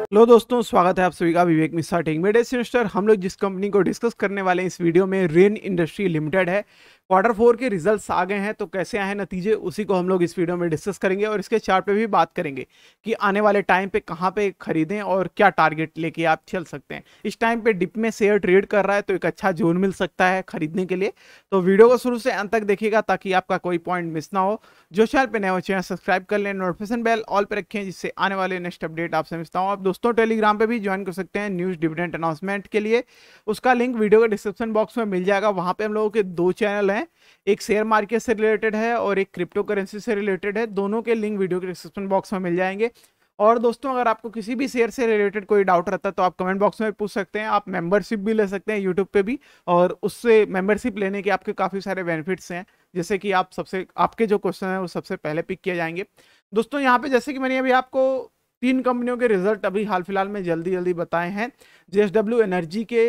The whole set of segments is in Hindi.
हेलो दोस्तों स्वागत है आप सभी का विवेक मिश्रा टेक मेडे हम लोग जिस कंपनी को डिस्कस करने वाले हैं इस वीडियो में रेन इंडस्ट्री लिमिटेड है क्वार्टर फोर के रिजल्ट्स आ गए हैं तो कैसे आए हैं नतीजे उसी को हम लोग इस वीडियो में डिस्कस करेंगे और इसके चार्ट पे भी बात करेंगे कि आने वाले टाइम पे कहाँ पे खरीदें और क्या टारगेट लेके आप चल सकते हैं इस टाइम पे डिप में शेयर ट्रेड कर रहा है तो एक अच्छा जोन मिल सकता है खरीदने के लिए तो वीडियो को शुरू से अंत तक देखिएगा ताकि आपका कोई पॉइंट मिस ना हो जो चैनल पर नए हो चैनल सब्सक्राइब कर लें नोटिफिकेशन बेल ऑल पर रखें जिससे आने वाले नेक्स्ट अपडेट आपसे समझता हूँ आप दोस्तों टेलीग्राम पर भी ज्वाइन कर सकते हैं न्यूज़ डिविडेंट अनाउंसमेंट के लिए उसका लिंक वीडियो के डिस्क्रिप्शन बॉक्स में मिल जाएगा वहाँ पर हम लोगों के दो चैनल हैं हैं एक शेयर मार्केट से रिलेटेड है और एक क्रिप्टो करेंसी से रिलेटेड है दोनों के लिंक वीडियो के डिस्क्रिप्शन बॉक्स में मिल जाएंगे और दोस्तों अगर आपको किसी भी शेयर से रिलेटेड कोई डाउट रहता है तो आप कमेंट बॉक्स में पूछ सकते हैं आप मेंबरशिप भी ले सकते हैं यूट्यूब पे भी और उससे मेंबरशिप लेने के आपके काफ़ी सारे बेनिफिट्स हैं जैसे कि आप सबसे आपके जो क्वेश्चन हैं वो सबसे पहले पिक किए जाएंगे दोस्तों यहाँ पे जैसे कि मैंने अभी आपको तीन कंपनियों के रिजल्ट अभी हाल फिलहाल में जल्दी जल्दी बताए हैं जे एनर्जी के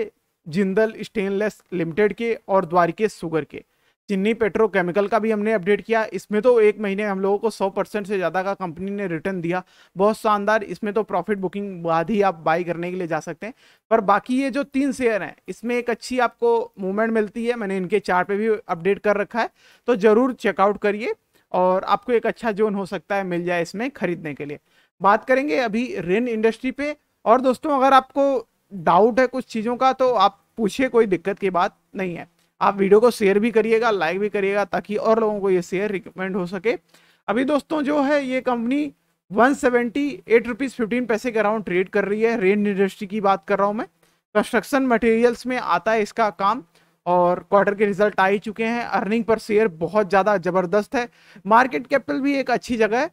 जिंदल स्टेनलेस लिमिटेड के और द्वारिकेश सुगर के चिन्नी पेट्रोकेमिकल का भी हमने अपडेट किया इसमें तो एक महीने हम लोगों को 100 परसेंट से ज़्यादा का कंपनी ने रिटर्न दिया बहुत शानदार इसमें तो प्रॉफिट बुकिंग बाद ही आप बाई करने के लिए जा सकते हैं पर बाकी ये जो तीन शेयर हैं इसमें एक अच्छी आपको मूवमेंट मिलती है मैंने इनके चार्ट पे भी अपडेट कर रखा है तो ज़रूर चेकआउट करिए और आपको एक अच्छा जोन हो सकता है मिल जाए इसमें खरीदने के लिए बात करेंगे अभी रेन इंडस्ट्री पे और दोस्तों अगर आपको डाउट है कुछ चीज़ों का तो आप पूछिए कोई दिक्कत की बात नहीं है आप वीडियो को शेयर भी करिएगा लाइक भी करिएगा ताकि और लोगों को ये शेयर रिकमेंड हो सके अभी दोस्तों जो है ये company one seventy eight rupees fifteen पैसे के अराउंड ट्रेड कर रही है रेन इंडस्ट्री की बात कर रहा हूँ मैं कंस्ट्रक्शन मटेरियल्स में आता है इसका काम और क्वार्टर के रिजल्ट आ ही चुके हैं अर्निंग पर शेयर बहुत ज़्यादा ज़बरदस्त है मार्केट कैपिटल भी एक अच्छी जगह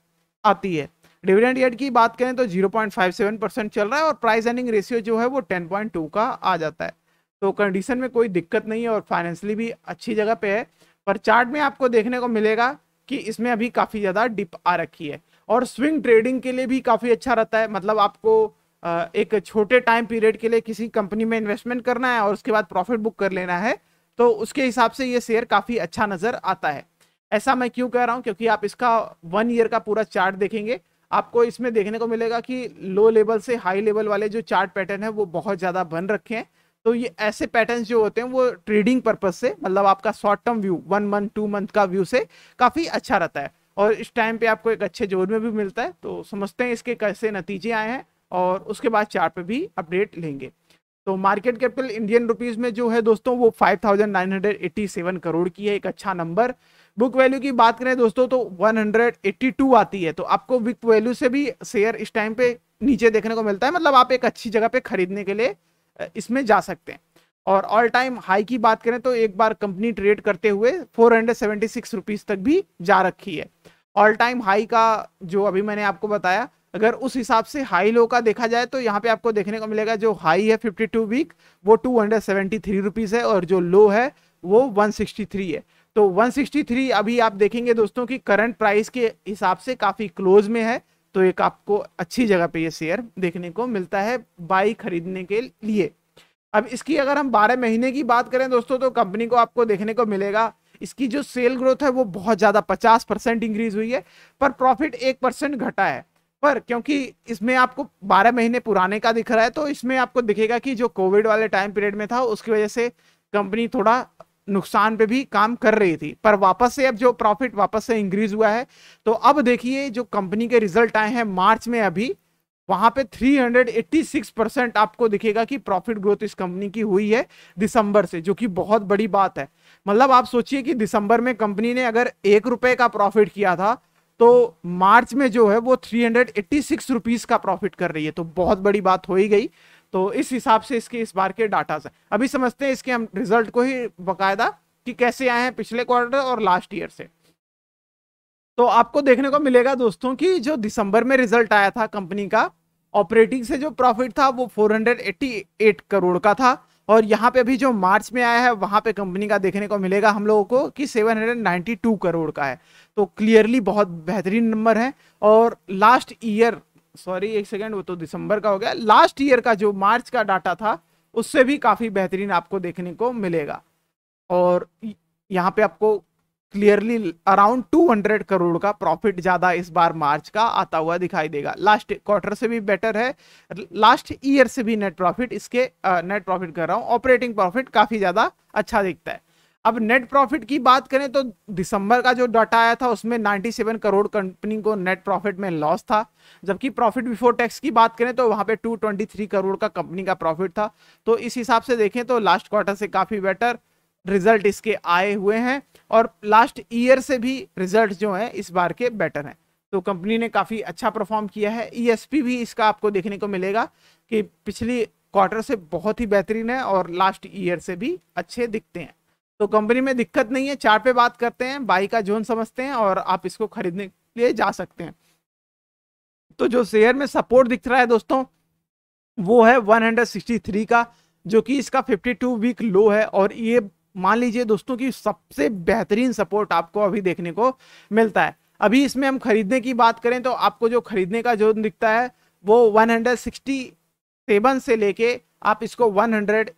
आती है डिविडेंड एड की बात करें तो 0.57 परसेंट चल रहा है और प्राइस अर्निंग रेशियो जो है वो 10.2 का आ जाता है तो कंडीशन में कोई दिक्कत नहीं है और फाइनेंशियली भी अच्छी जगह पे है पर चार्ट में आपको देखने को मिलेगा कि इसमें अभी काफ़ी ज़्यादा डिप आ रखी है और स्विंग ट्रेडिंग के लिए भी काफ़ी अच्छा रहता है मतलब आपको एक छोटे टाइम पीरियड के लिए किसी कंपनी में इन्वेस्टमेंट करना है और उसके बाद प्रॉफिट बुक कर लेना है तो उसके हिसाब से ये शेयर काफ़ी अच्छा नज़र आता है ऐसा मैं क्यों कह रहा हूँ क्योंकि आप इसका वन ईयर का पूरा चार्ट देखेंगे आपको इसमें देखने को मिलेगा कि लो लेवल से हाई लेवल वाले जो चार्ट पैटर्न है वो बहुत ज़्यादा बन रखे हैं तो ये ऐसे पैटर्न जो होते हैं वो ट्रेडिंग पर्पज से मतलब आपका short term view one month two month का व्यू से काफ़ी अच्छा रहता है और इस टाइम पे आपको एक अच्छे जोर में भी मिलता है तो समझते हैं इसके कैसे नतीजे आए हैं और उसके बाद चार्ट पे भी अपडेट लेंगे तो मार्केट कैपिटल इंडियन रुपीज़ में जो है दोस्तों वो 5,987 करोड़ की है एक अच्छा नंबर बुक वैल्यू की बात करें दोस्तों तो 182 आती है तो आपको बुक वैल्यू से भी शेयर इस टाइम पे नीचे देखने को मिलता है मतलब आप एक अच्छी जगह पे खरीदने के लिए इसमें जा सकते हैं और ऑल टाइम हाई की बात करें तो एक बार कंपनी ट्रेड करते हुए फोर हंड्रेड तक भी जा रखी है ऑल टाइम हाई का जो अभी मैंने आपको बताया अगर उस हिसाब से हाई लो का देखा जाए तो यहाँ पे आपको देखने को मिलेगा जो हाई है 52 वीक वो टू हंड्रेड है और जो लो है वो 163 है तो 163 अभी आप देखेंगे दोस्तों कि करंट प्राइस के हिसाब से काफ़ी क्लोज में है तो एक आपको अच्छी जगह पे ये शेयर देखने को मिलता है बाई खरीदने के लिए अब इसकी अगर हम 12 महीने की बात करें दोस्तों तो कंपनी को आपको देखने को मिलेगा इसकी जो सेल ग्रोथ है वो बहुत ज़्यादा 50 परसेंट इंक्रीज हुई है पर प्रॉफिट एक परसेंट घटा है पर क्योंकि इसमें आपको 12 महीने पुराने का दिख रहा है तो इसमें आपको दिखेगा कि जो कोविड वाले टाइम पीरियड में था उसकी वजह से कंपनी थोड़ा नुकसान पे भी काम कर रही थी पर वापस से अब जो प्रॉफिट वापस से इंक्रीज हुआ है तो अब देखिए जो कंपनी के रिजल्ट आए हैं मार्च में अभी वहां पे 386 परसेंट आपको दिखेगा कि प्रॉफिट ग्रोथ इस कंपनी की हुई है दिसंबर से जो कि बहुत बड़ी बात है मतलब आप सोचिए कि दिसंबर में कंपनी ने अगर एक रुपए का प्रॉफिट किया था तो मार्च में जो है वो three hundred eighty six rupees का प्रॉफिट कर रही है तो बहुत बड़ी बात हो ही गई तो इस हिसाब से इसके इस बार के डाटा से अभी समझते हैं इसके हम रिजल्ट को ही बकायदा कि कैसे आए हैं पिछले क्वार्टर और लास्ट ईयर से तो आपको देखने को मिलेगा दोस्तों कि जो दिसंबर में रिजल्ट आया था कंपनी का ऑपरेटिंग से जो प्रॉफिट था वो 488 करोड़ का था और यहाँ पे अभी जो मार्च में आया है वहाँ पे कंपनी का देखने को मिलेगा हम लोगों को कि 792 करोड़ का है तो क्लियरली बहुत बेहतरीन नंबर है और लास्ट ईयर सॉरी एक सेकेंड वो तो दिसंबर का हो गया लास्ट ईयर का जो मार्च का डाटा था उससे भी काफ़ी बेहतरीन आपको देखने को मिलेगा और यहाँ पे आपको क्लियरली अराउंड 200 करोड़ का प्रॉफिट ज़्यादा इस बार मार्च का आता हुआ दिखाई देगा लास्ट क्वार्टर से भी बेटर है लास्ट ईयर से भी नेट प्रॉफिट इसके नेट प्रॉफिट कर रहा हूँ ऑपरेटिंग प्रॉफिट काफ़ी ज़्यादा अच्छा दिखता है अब नेट प्रॉफिट की बात करें तो दिसंबर का जो डाटा आया था उसमें 97 करोड़ कंपनी को नेट प्रॉफिट में लॉस था जबकि प्रॉफिट बिफोर टैक्स की बात करें तो वहां पे 223 करोड़ का कंपनी का प्रॉफिट था तो इस हिसाब से देखें तो लास्ट क्वार्टर से काफ़ी बेटर रिजल्ट इसके आए हुए हैं और लास्ट ईयर से भी रिजल्ट जो हैं इस बार के बेटर हैं तो कंपनी ने काफ़ी अच्छा परफॉर्म किया है ई e भी इसका आपको देखने को मिलेगा कि पिछली क्वार्टर से बहुत ही बेहतरीन है और लास्ट ईयर से भी अच्छे दिखते हैं तो कंपनी में दिक्कत नहीं है चार्ट पे बात करते हैं बाई का जोन समझते हैं और आप इसको खरीदने के लिए जा सकते हैं तो जो शेयर में सपोर्ट दिख रहा है दोस्तों वो है 163 का जो कि इसका 52 वीक लो है और ये मान लीजिए दोस्तों कि सबसे बेहतरीन सपोर्ट आपको अभी देखने को मिलता है अभी इसमें हम खरीदने की बात करें तो आपको जो खरीदने का जोन दिखता है वो 167 से लेके आप इसको 182 हंड्रेड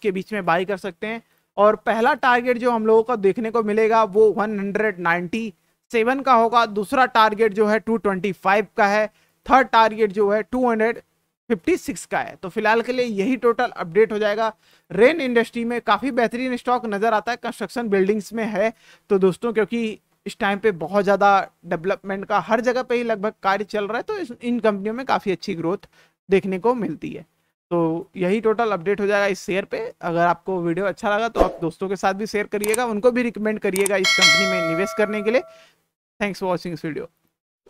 के बीच में बाई कर सकते हैं और पहला टारगेट जो हम लोगों को देखने को मिलेगा वो 197 का होगा दूसरा टारगेट जो है 225 का है थर्ड टारगेट जो है 256 का है तो फिलहाल के लिए यही टोटल अपडेट हो जाएगा रेन इंडस्ट्री में काफ़ी बेहतरीन स्टॉक नज़र आता है कंस्ट्रक्शन बिल्डिंग्स में है तो दोस्तों क्योंकि इस टाइम पे बहुत ज़्यादा डेवलपमेंट का हर जगह पे ही लगभग कार्य चल रहा है तो इन कंपनियों में काफ़ी अच्छी ग्रोथ देखने को मिलती है तो यही टोटल अपडेट हो जाएगा इस शेयर पे अगर आपको वीडियो अच्छा लगा तो आप दोस्तों के साथ भी शेयर करिएगा उनको भी रिकमेंड करिएगा इस कंपनी में निवेश करने के लिए थैंक्स फॉर वॉचिंग इस वीडियो